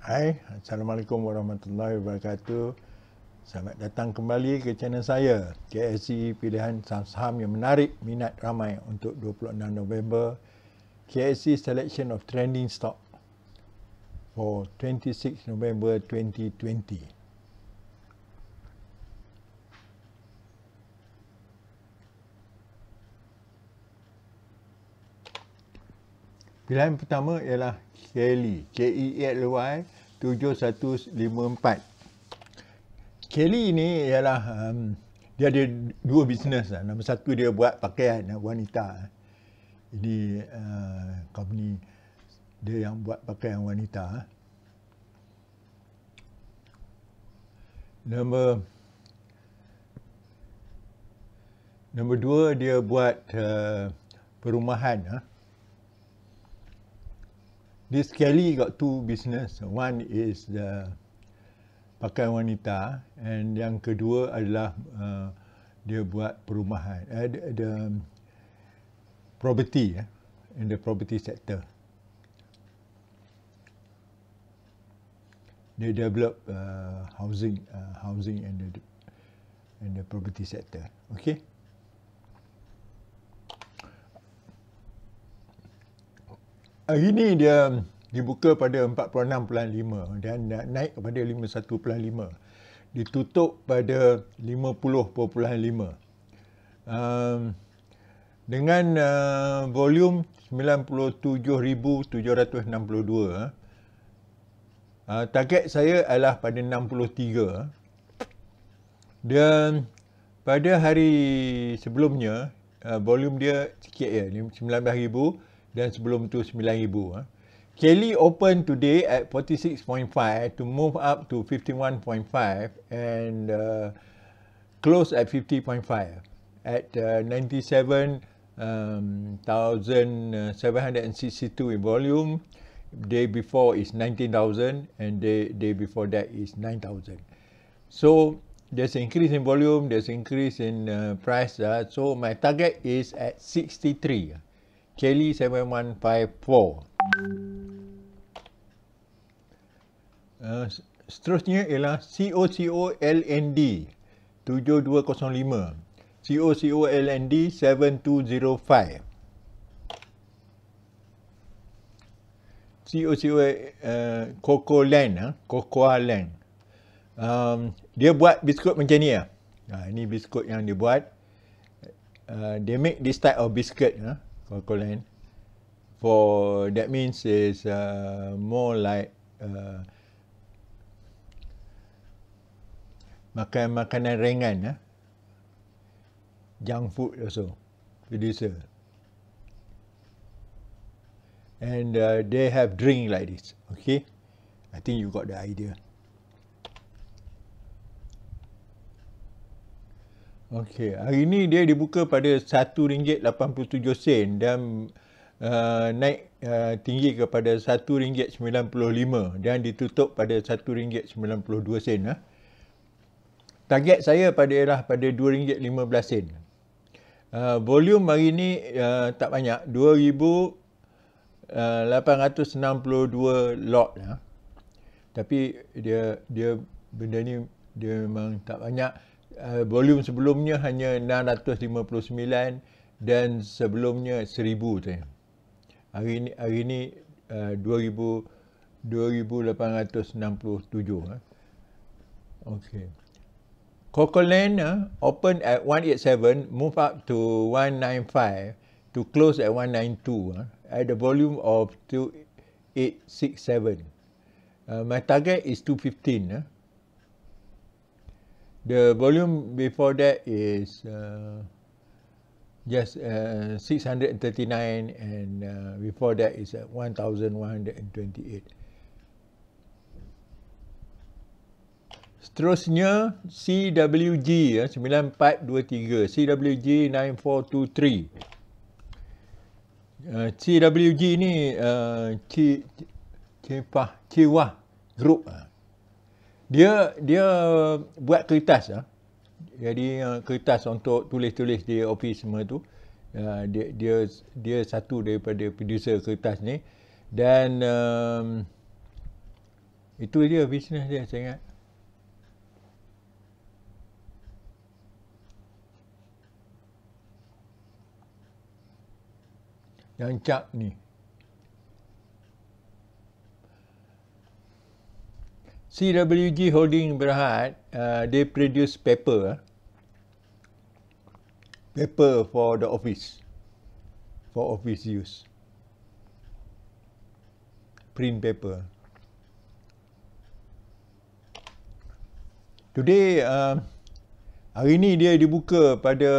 Hai, Assalamualaikum Warahmatullahi Wabarakatuh Selamat datang kembali ke channel saya KSE Pilihan Saham-Saham yang menarik minat ramai untuk 26 November KSE Selection of Trending Stock for 26 November 2020 Pilihan pertama ialah Kelly. K-E-L-Y 7154. Kelly ni ialah um, dia ada dua bisnes. Lah. Nombor satu dia buat pakaian wanita. Ini uh, company dia yang buat pakaian wanita. Nombor Nombor dua dia buat uh, perumahan. Uh this Kelly got two business. One is the pakai wanita and yang kedua adalah uh, dia buat perumahan. Uh, the, the property eh, in the property sector. They develop uh, housing uh, housing and the and the property sector. Okay. hari ini dia dibuka pada 46.5 dan naik kepada 51.5 ditutup pada 50.5 um, dengan uh, volume 97,762 uh, target saya adalah pada 63 dan pada hari sebelumnya uh, volume dia sikit ya 19,000 dan sebelum tu 9000 ha. Kelly open today at 46.5 to move up to 51.5 and uh, close at 50.5 at uh, 97,762 um, in volume. Day before is 19,000 and day, day before that is 9,000. So there's increase in volume, there's increase in uh, price. Uh, so my target is at 63. Kelly 7154. Uh, seterusnya ialah COCOLND 7205. COCOLND 7205. COCO uh, Coco Land, huh? Ha? Cocoa Land. Um, dia buat biskut macam ni ya. Ha, ini biskut yang dia buat. Uh, they make this type of biscuit. Huh? Ha? concurrent for that means is uh, more like uh, makan makanan ringan ya huh? junk food also producer and uh, they have drink like this okay i think you got the idea Okey, hari ini dia dibuka pada RM1.87 dan uh, naik uh, tinggi kepada RM1.95 dan ditutup pada RM1.92. Ha? Target saya pada ialah pada RM2.15. Uh, volume hari ini uh, tak banyak, 2,862 uh, lot. Ha? Tapi dia dia benda ni dia memang tak banyak. Eh, volume sebelumnya hanya 659 dan sebelumnya 1000 tu. Hari ini hari ini uh, 2000 2867. Uh. Okey. Cocolan uh, eh, open at 187 move up to 195 to close at 192 uh, eh, at the volume of 2867. Uh, my target is 215. Uh the volume before that is uh, just uh, 639 and uh, before that is at 1128 seterusnya CWG ya, 9423 CWG 9423 Uh, CWG ini uh, Cipah Ciwah Group uh, dia dia buat kertas lah. jadi eh, kertas untuk tulis-tulis di office semua tu eh, dia dia dia satu daripada producer kertas ni dan um, itu dia bisnes dia saya ingat yang cak ni CWG Holding Berhad, uh, they produce paper. Uh, paper for the office. For office use. Print paper. Today, uh, hari ini dia dibuka pada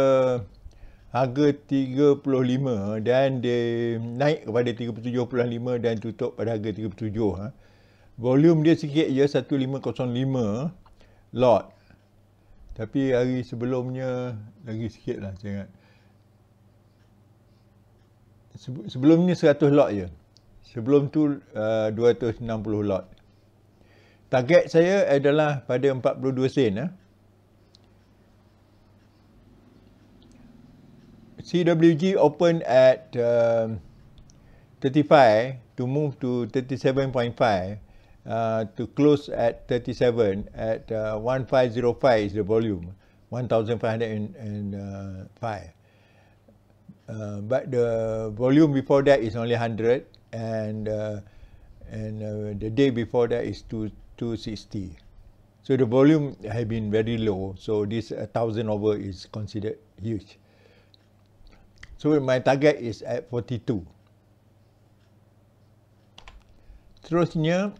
harga 35 dan dia naik kepada 37.5 dan tutup pada harga 37. Uh volume dia sikit je 1505 lot tapi hari sebelumnya lagi sikit lah saya ingat sebelum ni 100 lot je sebelum tu uh, 260 lot target saya adalah pada 42 sen eh. Ah. CWG open at uh, um, 35 to move to 37.5 uh, to close at 37 at uh, 1505 is the volume 1505 uh, uh, but the volume before that is only 100 and uh, and uh, the day before that is 260 so the volume have been very low so this 1000 over is considered huge so my target is at 42 Seterusnya,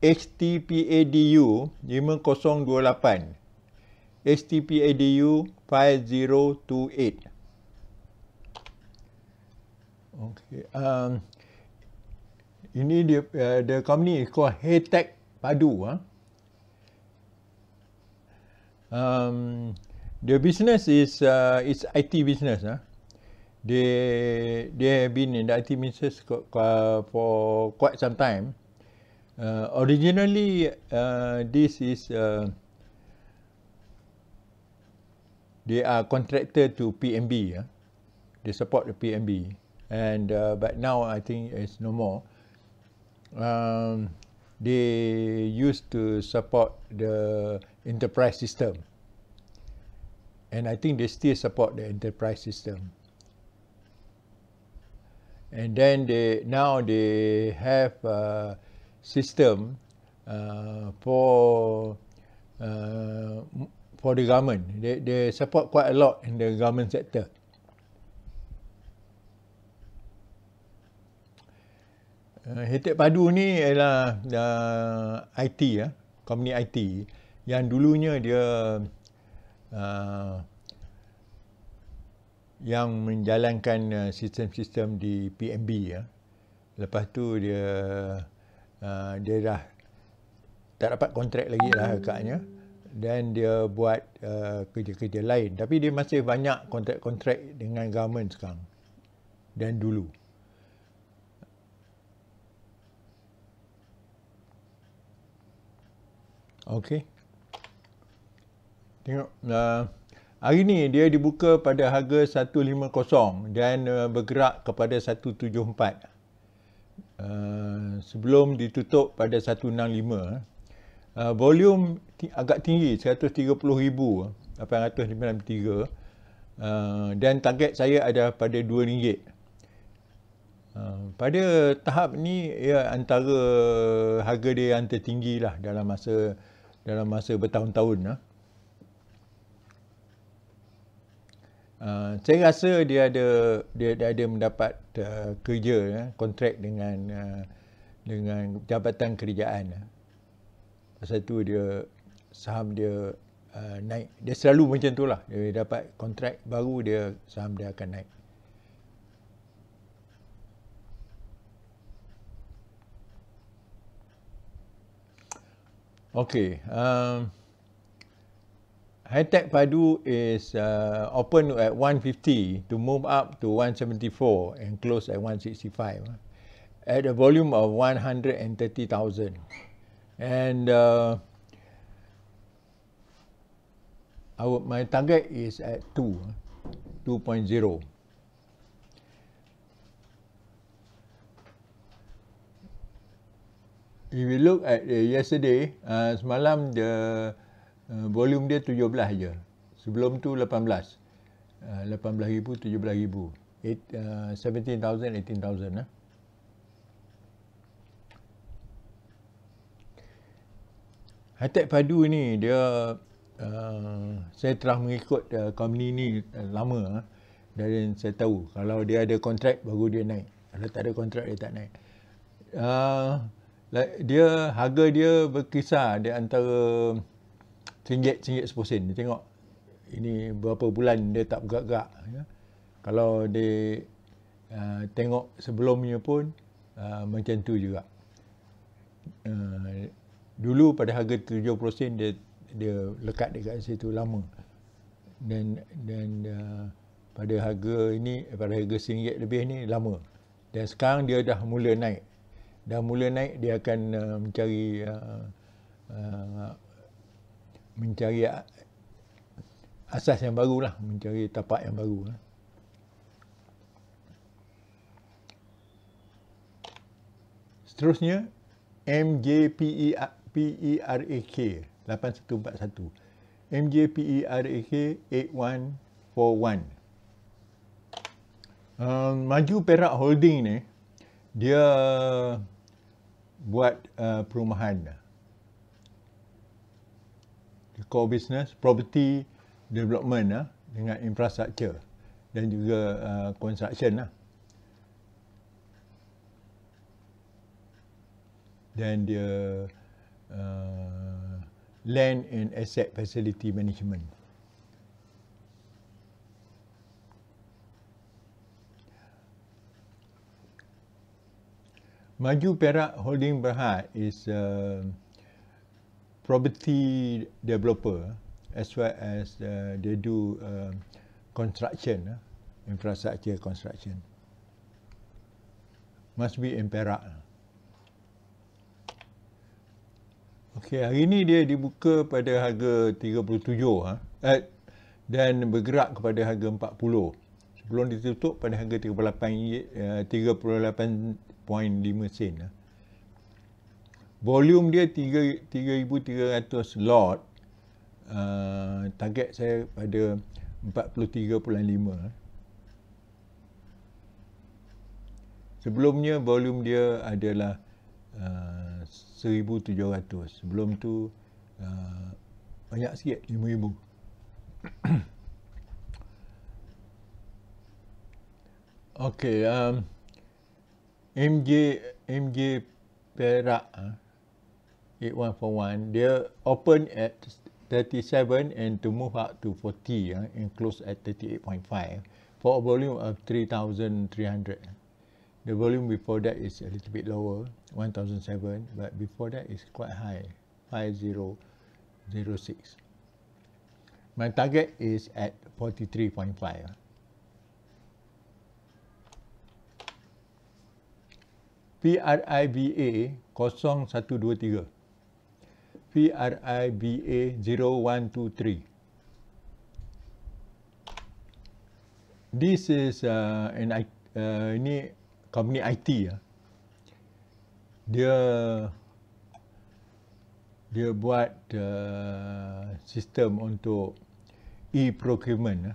HTPADU 5028 HTPADU 5028 Okey um ini dia uh, the company is called Hetek Padu huh? Um the business is uh, is IT business huh? they they have been in the IT business for quite some time uh, originally uh, this is uh, they are contracted to PMB yeah? they support the PMB and uh, but now I think it's no more um, they used to support the enterprise system and I think they still support the enterprise system and then they now they have uh, system uh, for uh, for the government. They, they support quite a lot in the government sector. Hetek uh, Padu ni ialah uh, IT ya, uh, company IT yang dulunya dia uh, yang menjalankan uh, sistem-sistem di PMB ya. Uh. Lepas tu dia Ah, dia dah tak dapat kontrak lagi lah agaknya dan dia buat uh, kerja-kerja lain tapi dia masih banyak kontrak-kontrak dengan government sekarang dan dulu Okey. Tengok. Uh, hari ni dia dibuka pada harga 150 dan uh, bergerak kepada 174. Eh, sebelum ditutup pada 165 uh, eh, eh, volume agak tinggi 130,893 uh, dan target saya ada pada 2 ringgit Uh, pada tahap ni ya antara harga dia yang tertinggi lah dalam masa dalam masa bertahun-tahun lah. Uh, saya rasa dia ada dia, dia ada mendapat uh, kerja ya, kontrak dengan uh, dengan jabatan kerjaan. Pasal tu dia saham dia uh, naik. Dia selalu macam tu lah. Dia dapat kontrak baru dia saham dia akan naik. Okey. Um, High Tech Padu is uh, open at 150 to move up to 174 and close at 165 at a volume of 130,000. And uh, our, my target is at 2, uh, 2.0. If you look at uh, yesterday, uh, semalam the... Eh, volume dia 17 je. Sebelum tu 18. Uh, 18,000, 17,000. Uh, 17,000, 18,000 lah. Eh? Hatek eh, eh. Padu ni dia uh, saya telah mengikut uh, company ni uh, lama uh, dari saya tahu kalau dia ada kontrak baru dia naik kalau tak ada kontrak dia tak naik uh, dia harga dia berkisar di antara ringgit ringgit sepuluh sen dia tengok ini berapa bulan dia tak bergerak-gerak ya. kalau dia uh, tengok sebelumnya pun uh, macam tu juga uh, dulu pada harga 70 sen dia dia lekat dekat situ lama dan dan uh, pada harga ini pada harga ringgit lebih ni lama dan sekarang dia dah mula naik dah mula naik dia akan uh, mencari uh, uh, mencari asas yang baru lah, mencari tapak yang baru lah. Seterusnya, MJPERAK 8141. MJPERAK 8141. Um, Maju Perak Holding ni, dia buat uh, perumahan lah the core business property development lah dengan infrastructure dan juga uh, construction lah. Dan dia uh, land and asset facility management. Maju Perak Holding Berhad is uh, property developer as well as uh, they do uh, construction uh, infrastructure construction must be in Perak uh. Okey, hari ini dia dibuka pada harga 37 ha? Uh. eh, dan bergerak kepada harga 40 sebelum ditutup pada harga 38 38.5 eh, sen ha? volume dia 3300 lot uh, target saya pada 43.5 sebelumnya volume dia adalah ah, uh, 1700 sebelum tu uh, banyak sikit 5000 Okey, um, MJ MJ Perak, 8141. one dia open at 37 and to move up to 40 yeah, and close at 38.5 for a volume of 3,300. The volume before that is a little bit lower, 1,007, but before that is quite high, 5,006. My target is at 43.5. PRIBA 0123 PRIBA 0123. This is uh, an I, uh, ini company IT ya. Dia dia buat uh, sistem untuk e-procurement. Ya.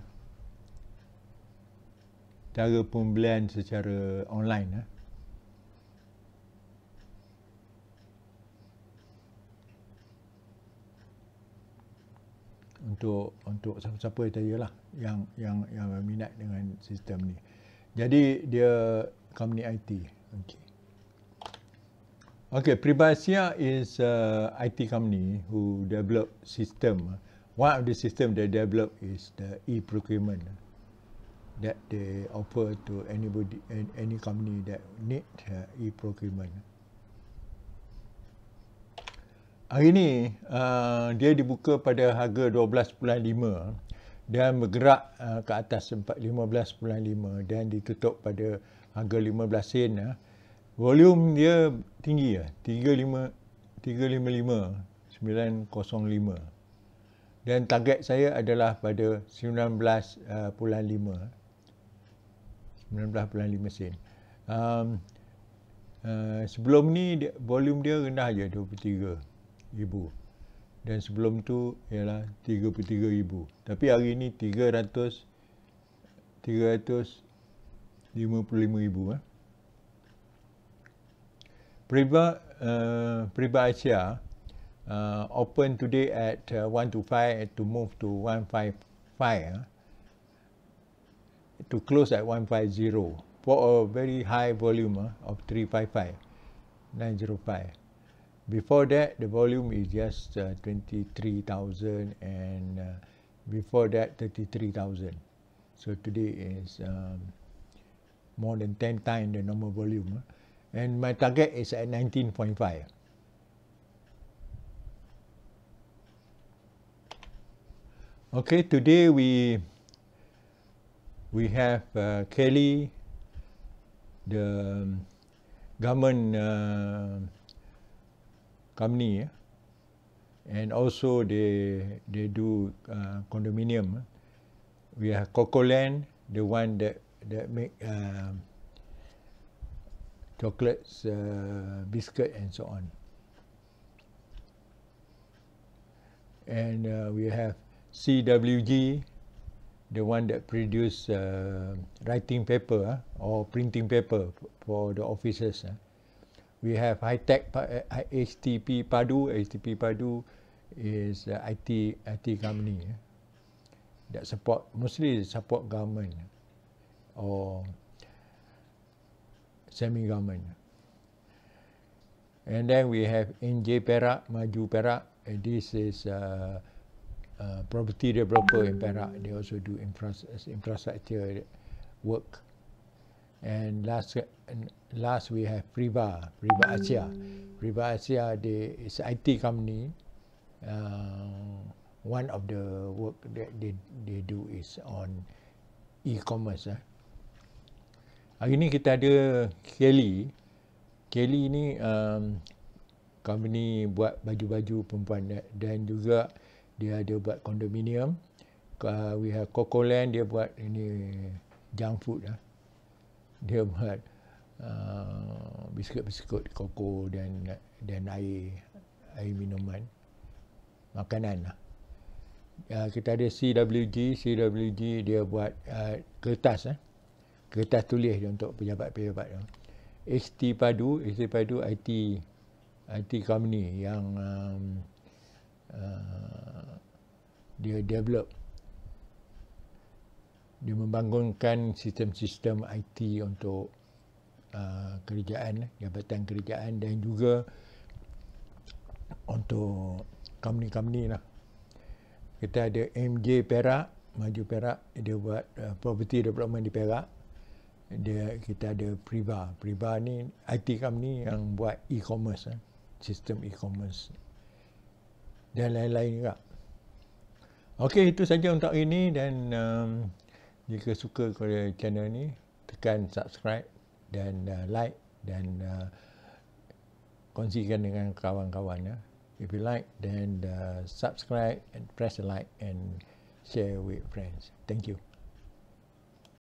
Cara pembelian secara online. Ya. untuk untuk siapa-siapa saya lah yang yang yang minat dengan sistem ni. Jadi dia company IT. Okey. Okey, Privacia is a IT company who develop system. One of the system they develop is the e-procurement that they offer to anybody any company that need uh, e-procurement. Hari ini uh, dia dibuka pada harga 12.5 dan bergerak uh, ke atas 15.5 dan ditutup pada harga 15 sen. Uh. Volume dia tinggi ya, uh, 355 905. Dan target saya adalah pada 19.5. Uh, 19.5 sen. Um, uh, sebelum ni volume dia rendah je 23 ibu dan sebelum tu ialah 33 ibu tapi hari ini 300 355 ibu eh. Priba uh, eh, Priba Asia uh, open today at uh, eh, 1 to move to 155 eh. to close at 150 for a very high volume eh, of 355 905 before that the volume is just uh, 23,000 and uh, before that 33,000 so today is um, more than 10 times the normal volume uh, and my target is at 19.5 Okay, today we we have uh, Kelly, the um, government uh, company eh? and also they they do uh, condominium we have cocoland the one that that make uh, chocolates uh, biscuit and so on and uh, we have cwg the one that produce uh, writing paper uh, or printing paper for the offices uh we have high tech HTP eh, Padu. HTP Padu is uh, IT IT company eh, that support mostly support government eh, or semi government. Eh. And then we have NJ Perak, Maju Perak. And this is uh, uh, property developer in Perak. They also do infrastructure work. Uh, and last and last we have Priva, Priva Asia. Priva Asia the is IT company. Uh, one of the work that they, they do is on e-commerce. Eh. Hari ni kita ada Kelly. Kelly ni um, company buat baju-baju perempuan eh. dan juga dia ada buat kondominium. Uh, we have Coco Land, dia buat ini junk food. Eh dia buat uh, biskut-biskut koko dan dan air air minuman makanan lah. Uh, kita ada CWG, CWG dia buat uh, kertas eh. Kertas tulis dia untuk pejabat-pejabat tu. HT Padu, HT Padu IT IT company yang um, uh, dia develop uh, dia membangunkan sistem-sistem IT untuk uh, kerjaan, eh, jabatan kerjaan dan juga untuk company-company lah. Kita ada MJ Perak, Maju Perak, dia buat uh, property development di Perak. Dia, kita ada Priva. Priva ni IT company yang buat e-commerce, eh, sistem e-commerce dan lain-lain juga. Okey, itu saja untuk ini dan um, jika suka kepada channel ni tekan subscribe dan uh, like dan uh, kongsikan dengan kawan-kawan ya. if you like then uh, subscribe and press the like and share with friends thank you